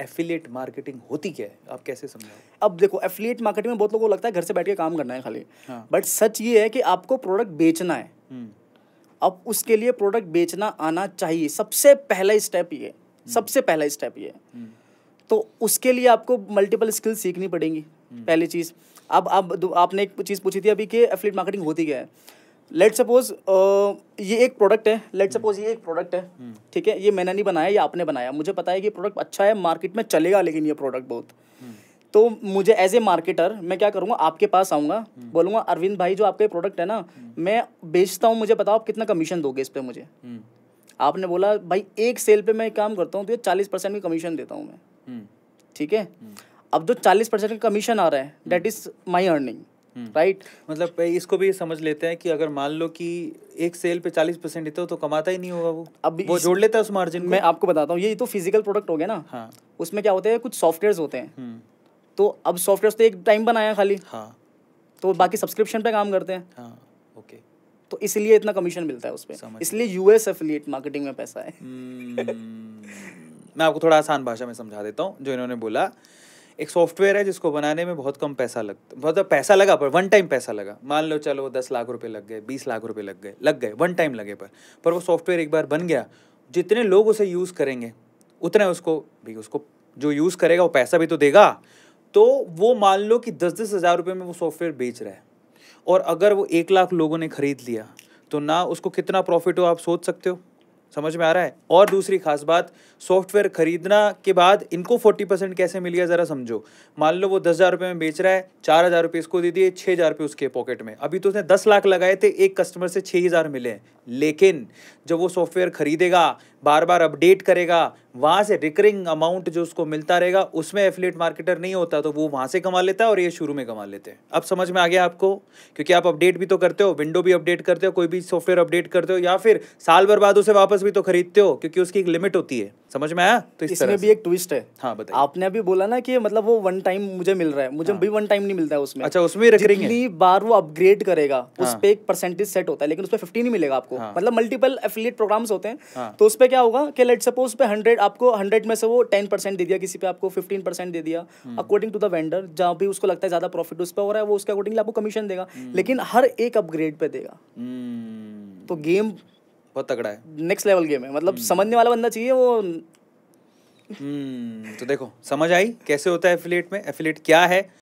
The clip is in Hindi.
एफिलिएट मार्केटिंग होती क्या है आप कैसे समझाओ अब देखो एफिलिएट मार्केटिंग में बहुत लोगों को लगता है घर से बैठ के काम करना है खाली बट हाँ। सच ये है कि आपको प्रोडक्ट बेचना है हम्म। अब उसके लिए प्रोडक्ट बेचना आना चाहिए सबसे पहला स्टेप ये हम्म। सबसे पहला स्टेप ये हम्म। तो उसके लिए आपको मल्टीपल स्किल सीखनी पड़ेंगी पहली चीज़ अब आप आपने एक चीज़ पूछी थी अभी कि एफिलेट मार्केटिंग होती क्या है लेट सपोज uh, ये एक प्रोडक्ट है लेट सपोज ये एक प्रोडक्ट है हम्म. ठीक है ये मैंने नहीं बनाया ये आपने बनाया मुझे पता है कि प्रोडक्ट अच्छा है मार्केट में चलेगा लेकिन ये प्रोडक्ट बहुत हम्म. तो मुझे एज ए मार्केटर मैं क्या करूँगा आपके पास आऊँगा हम्म. बोलूँगा अरविंद भाई जो आपका प्रोडक्ट है ना मैं बेचता हूँ मुझे बताओ आप कितना कमीशन दोगे इस पर मुझे आपने बोला भाई एक सेल पे मैं काम करता हूँ तो ये चालीस परसेंट की कमीशन देता हूँ मैं ठीक है अब जो चालीस परसेंट का कमीशन आ रहा है that is my earning right hmm. मतलब इसको भी समझ लेते हैं कि अगर मान लो कि एक सेल पे चालीस परसेंट देते हो तो कमाता ही नहीं होगा वो अब वो जोड़ लेता है उस मार्जिन मैं आपको बताता हूँ ये तो फिजिकल प्रोडक्ट हो गया ना हाँ उसमें क्या होता है कुछ सॉफ्टवेयर होते हैं हम्म। तो अब सॉफ्टवेयर तो एक टाइम बनाया खाली हाँ तो बाकी सब्सक्रिप्शन पे काम करते हैं हाँ ओके तो इसलिए इतना कमीशन मिलता है उस पर इसलिए यूएस एफिलियट मार्केटिंग में पैसा है हम्म। मैं आपको थोड़ा आसान भाषा में समझा देता हूँ जो इन्होंने बोला एक सॉफ्टवेयर है जिसको बनाने में बहुत कम पैसा लगता मतलब पैसा लगा पर वन टाइम पैसा लगा मान लो चलो दस लाख रुपए लग गए बीस लाख रुपए लग गए लग गए वन टाइम लगे पर पर वो सॉफ्टवेयर एक बार बन गया जितने लोग उसे यूज़ करेंगे उतना उसको भाई उसको जो यूज़ करेगा वो पैसा भी तो देगा तो वो मान लो कि दस दस हज़ार रुपये में वो सॉफ्टवेयर बेच रहा है और अगर वो एक लाख लोगों ने ख़रीद लिया तो ना उसको कितना प्रॉफिट हो आप सोच सकते हो समझ में आ रहा है और दूसरी खास बात सॉफ्टवेयर खरीदना के बाद इनको फोर्टी परसेंट कैसे मिल गया ज़रा समझो मान लो वो दस हज़ार रुपये में बेच रहा है चार हज़ार रुपये इसको दे दिए छः हज़ार रुपये उसके पॉकेट में अभी तो उसने दस लाख लगाए थे एक कस्टमर से छः हज़ार मिले हैं लेकिन जब वो सॉफ्टवेयर खरीदेगा बार बार अपडेट करेगा वहाँ से रिकरिंग अमाउंट जो उसको मिलता रहेगा उसमें एफिलेट मार्केटर नहीं होता तो वो वहाँ से कमा लेता है और ये शुरू में कमा लेते हैं अब समझ में आ गया आपको क्योंकि आप अपडेट भी तो करते हो विंडो भी अपडेट करते हो कोई भी सॉफ्टवेयर अपडेट करते हो या फिर साल भर बाद उसे वापस वापस भी तो खरीदते हो क्योंकि उसकी एक लिमिट होती है समझ में आया तो इस इसमें भी एक ट्विस्ट है हाँ बताइए आपने अभी बोला ना कि मतलब वो वन टाइम मुझे मिल रहा है मुझे हाँ। भी वन टाइम नहीं मिलता है उसमें अच्छा उसमें रखेंगे जितनी बार वो अपग्रेड करेगा हाँ। उस पर एक परसेंटेज सेट होता है लेकिन उस पर फिफ्टी नहीं मिलेगा आपको हाँ। मतलब मल्टीपल एफिलियट प्रोग्राम होते हैं हाँ। तो उस पर क्या होगा कि लेट सपोज पे हंड्रेड आपको हंड्रेड में से वो टेन परसेंट दे दिया किसी पे आपको फिफ्टीन परसेंट दे दिया अकॉर्डिंग टू द वेंडर जहाँ भी उसको लगता है ज्यादा प्रॉफिट उस पर हो रहा है वो उसके अकॉर्डिंगली आपको कमीशन देगा हम्म। लेकिन हर एक अपग्रेड पे देगा हम्म। तो गेम बहुत तगड़ा है नेक्स्ट लेवल गेम है मतलब hmm. समझने वाला बंदा चाहिए वो hmm, तो देखो समझ आई कैसे होता है एफिलेट में एफिलेट क्या है